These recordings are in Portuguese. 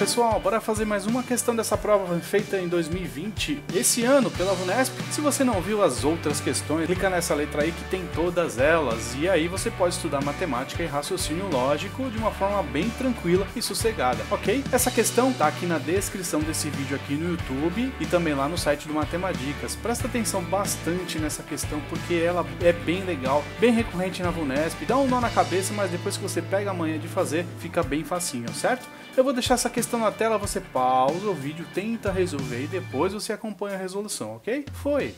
pessoal, bora fazer mais uma questão dessa prova feita em 2020, esse ano, pela Vunesp. Se você não viu as outras questões, clica nessa letra aí que tem todas elas. E aí você pode estudar matemática e raciocínio lógico de uma forma bem tranquila e sossegada, ok? Essa questão tá aqui na descrição desse vídeo aqui no YouTube e também lá no site do Matemadicas. Presta atenção bastante nessa questão porque ela é bem legal, bem recorrente na Vunesp. Dá um nó na cabeça, mas depois que você pega a manha de fazer, fica bem facinho, certo? Eu vou deixar essa questão estão na tela, você pausa o vídeo, tenta resolver e depois você acompanha a resolução, ok? Foi!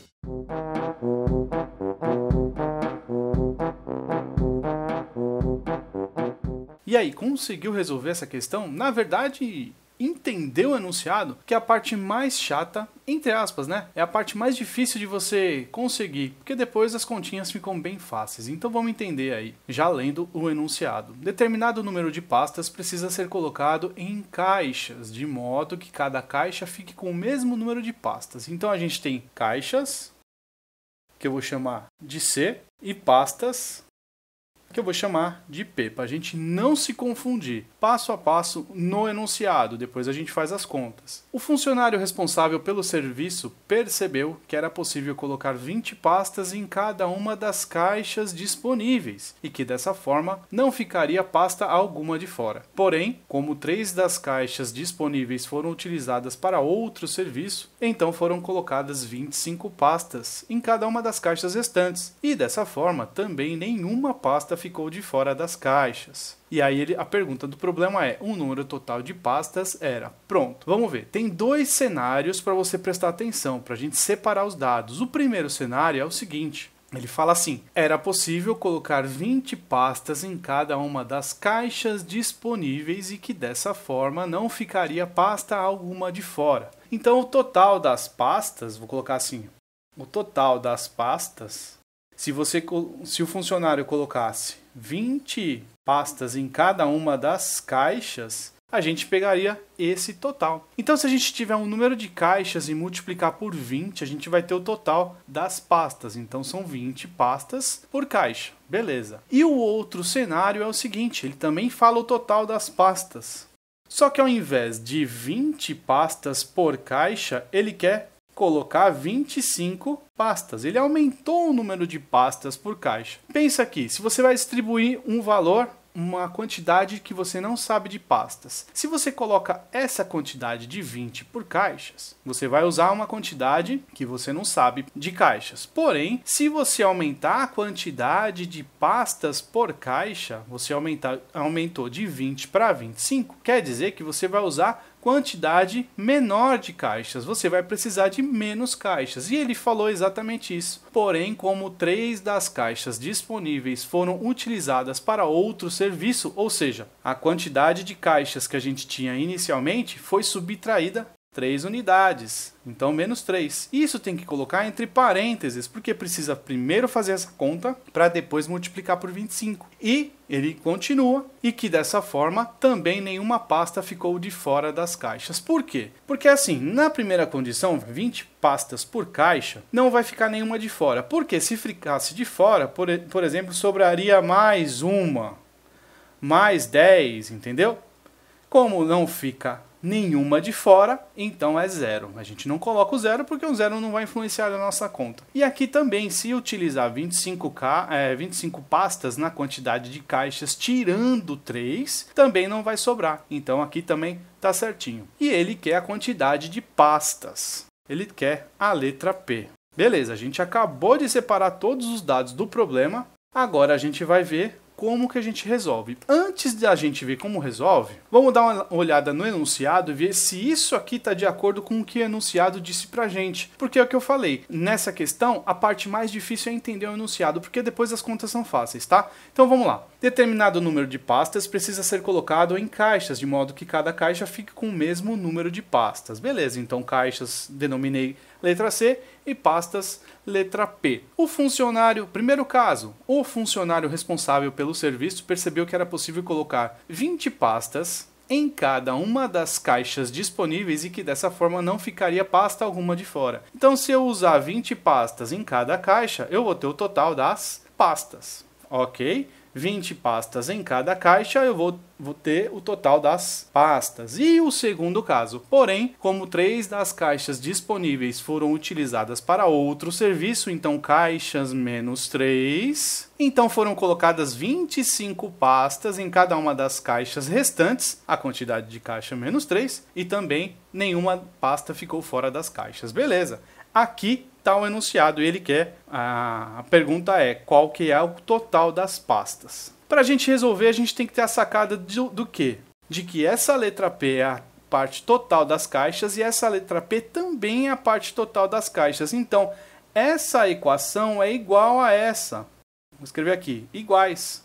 E aí, conseguiu resolver essa questão? Na verdade, entender o enunciado, que é a parte mais chata, entre aspas, né? É a parte mais difícil de você conseguir, porque depois as continhas ficam bem fáceis. Então vamos entender aí, já lendo o enunciado. Determinado número de pastas precisa ser colocado em caixas, de modo que cada caixa fique com o mesmo número de pastas. Então a gente tem caixas, que eu vou chamar de C, e pastas, que eu vou chamar de P, para a gente não se confundir. Passo a passo no enunciado, depois a gente faz as contas. O funcionário responsável pelo serviço percebeu que era possível colocar 20 pastas em cada uma das caixas disponíveis e que dessa forma não ficaria pasta alguma de fora. Porém, como três das caixas disponíveis foram utilizadas para outro serviço, então foram colocadas 25 pastas em cada uma das caixas restantes e dessa forma também nenhuma pasta ficou de fora das caixas. E aí ele, a pergunta do problema é: o número total de pastas era. Pronto, vamos ver. Tem dois cenários para você prestar atenção, para a gente separar os dados. O primeiro cenário é o seguinte. Ele fala assim: era possível colocar 20 pastas em cada uma das caixas disponíveis e que dessa forma não ficaria pasta alguma de fora. Então o total das pastas, vou colocar assim: o total das pastas se você se o funcionário colocasse 20 pastas em cada uma das caixas, a gente pegaria esse total. Então, se a gente tiver um número de caixas e multiplicar por 20, a gente vai ter o total das pastas. Então, são 20 pastas por caixa. Beleza. E o outro cenário é o seguinte: ele também fala o total das pastas. Só que ao invés de 20 pastas por caixa, ele quer colocar 25 pastas. Ele aumentou o número de pastas por caixa. Pensa aqui, se você vai distribuir um valor uma quantidade que você não sabe de pastas. Se você coloca essa quantidade de 20 por caixas, você vai usar uma quantidade que você não sabe de caixas. Porém, se você aumentar a quantidade de pastas por caixa, você aumenta, aumentou de 20 para 25, quer dizer que você vai usar quantidade menor de caixas, você vai precisar de menos caixas. E ele falou exatamente isso. Porém, como três das caixas disponíveis foram utilizadas para outro serviço, ou seja, a quantidade de caixas que a gente tinha inicialmente foi subtraída 3 unidades. Então, menos 3. Isso tem que colocar entre parênteses, porque precisa primeiro fazer essa conta para depois multiplicar por 25. E ele continua, e que dessa forma também nenhuma pasta ficou de fora das caixas. Por quê? Porque assim, na primeira condição, 20 pastas por caixa, não vai ficar nenhuma de fora. Porque se ficasse de fora, por, por exemplo, sobraria mais uma, mais 10, entendeu? Como não fica nenhuma de fora, então é zero. A gente não coloca o zero porque o zero não vai influenciar a nossa conta. E aqui também, se utilizar 25, k, é, 25 pastas na quantidade de caixas, tirando 3, também não vai sobrar. Então aqui também tá certinho. E ele quer a quantidade de pastas. Ele quer a letra P. Beleza, a gente acabou de separar todos os dados do problema. Agora a gente vai ver como que a gente resolve. Antes da gente ver como resolve, vamos dar uma olhada no enunciado e ver se isso aqui está de acordo com o que o enunciado disse a gente. Porque é o que eu falei, nessa questão, a parte mais difícil é entender o enunciado, porque depois as contas são fáceis, tá? Então vamos lá. Determinado número de pastas precisa ser colocado em caixas, de modo que cada caixa fique com o mesmo número de pastas. Beleza, então caixas denominei letra C, e pastas, letra P. O funcionário, primeiro caso, o funcionário responsável pelo serviço percebeu que era possível colocar 20 pastas em cada uma das caixas disponíveis e que dessa forma não ficaria pasta alguma de fora. Então, se eu usar 20 pastas em cada caixa, eu vou ter o total das pastas, ok? 20 pastas em cada caixa, eu vou ter o total das pastas. E o segundo caso, porém, como três das caixas disponíveis foram utilizadas para outro serviço, então caixas menos três, então foram colocadas 25 pastas em cada uma das caixas restantes, a quantidade de caixa menos 3, e também nenhuma pasta ficou fora das caixas. Beleza. Aqui está o enunciado e ele quer. A pergunta é: qual que é o total das pastas? Para a gente resolver, a gente tem que ter a sacada do, do quê? De que essa letra P é a parte total das caixas e essa letra P também é a parte total das caixas. Então, essa equação é igual a essa. Vou escrever aqui, iguais.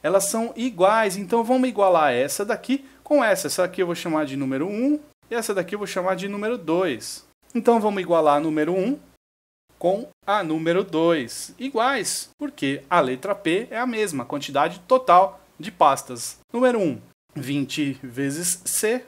Elas são iguais, então vamos igualar essa daqui com essa. Essa aqui eu vou chamar de número 1 e essa daqui eu vou chamar de número 2. Então vamos igualar número 1 com a número 2, iguais, porque a letra P é a mesma, quantidade total de pastas. Número 1, 20 vezes C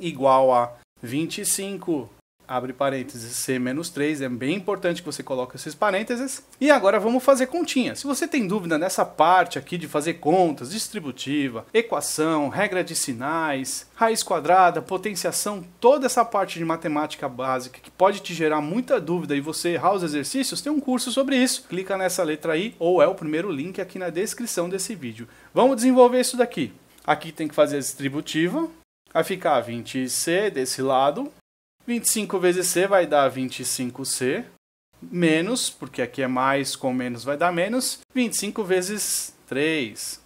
igual a 25 abre parênteses, C menos 3, é bem importante que você coloque esses parênteses. E agora vamos fazer continha. Se você tem dúvida nessa parte aqui de fazer contas, distributiva, equação, regra de sinais, raiz quadrada, potenciação, toda essa parte de matemática básica que pode te gerar muita dúvida e você errar os exercícios, tem um curso sobre isso. Clica nessa letra aí ou é o primeiro link aqui na descrição desse vídeo. Vamos desenvolver isso daqui. Aqui tem que fazer a distributiva, vai ficar 20C desse lado, 25 vezes C vai dar 25C, menos, porque aqui é mais com menos vai dar menos, 25 vezes 3.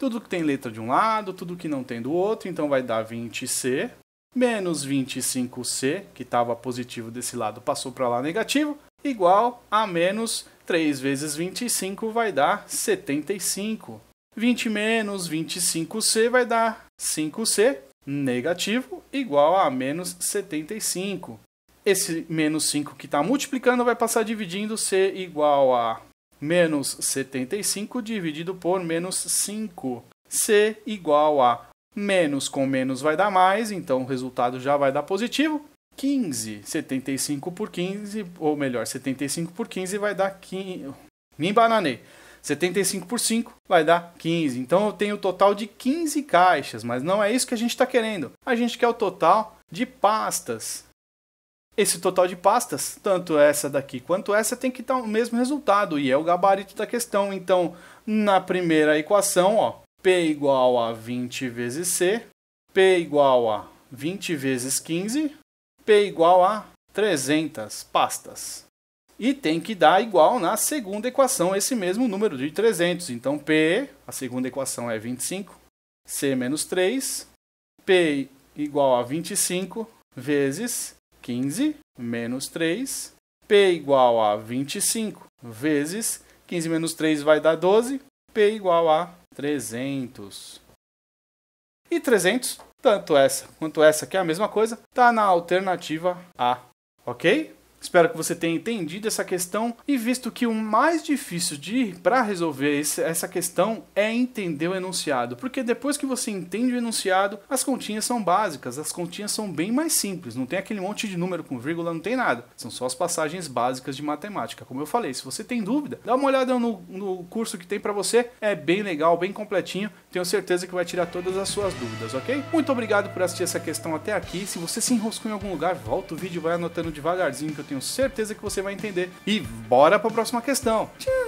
Tudo que tem letra de um lado, tudo que não tem do outro, então vai dar 20C, menos 25C, que estava positivo desse lado, passou para lá negativo, igual a menos 3 vezes 25 vai dar 75. 20 menos 25C vai dar 5C negativo, igual a menos 75. Esse menos 5 que está multiplicando vai passar dividindo C igual a menos 75 dividido por menos 5. C igual a menos com menos vai dar mais, então o resultado já vai dar positivo. 15, 75 por 15, ou melhor, 75 por 15 vai dar 15. Me embananei. 75 por 5 vai dar 15. Então eu tenho o total de 15 caixas, mas não é isso que a gente está querendo. A gente quer o total de pastas. Esse total de pastas, tanto essa daqui quanto essa, tem que dar o mesmo resultado e é o gabarito da questão. Então, na primeira equação, ó, P igual a 20 vezes C, P igual a 20 vezes 15, P igual a 300 pastas e tem que dar igual na segunda equação esse mesmo número de 300. Então P, a segunda equação é 25, C menos 3, P igual a 25 vezes 15 menos 3, P igual a 25 vezes 15 menos 3 vai dar 12, P igual a 300. E 300, tanto essa quanto essa, que é a mesma coisa, está na alternativa A, ok? Espero que você tenha entendido essa questão e visto que o mais difícil de para resolver essa questão é entender o enunciado, porque depois que você entende o enunciado, as continhas são básicas, as continhas são bem mais simples, não tem aquele monte de número com vírgula, não tem nada. São só as passagens básicas de matemática. Como eu falei, se você tem dúvida, dá uma olhada no, no curso que tem para você, é bem legal, bem completinho. Tenho certeza que vai tirar todas as suas dúvidas, ok? Muito obrigado por assistir essa questão até aqui. Se você se enroscou em algum lugar, volta o vídeo e vai anotando devagarzinho que eu tenho tenho certeza que você vai entender. E bora para a próxima questão. Tchau!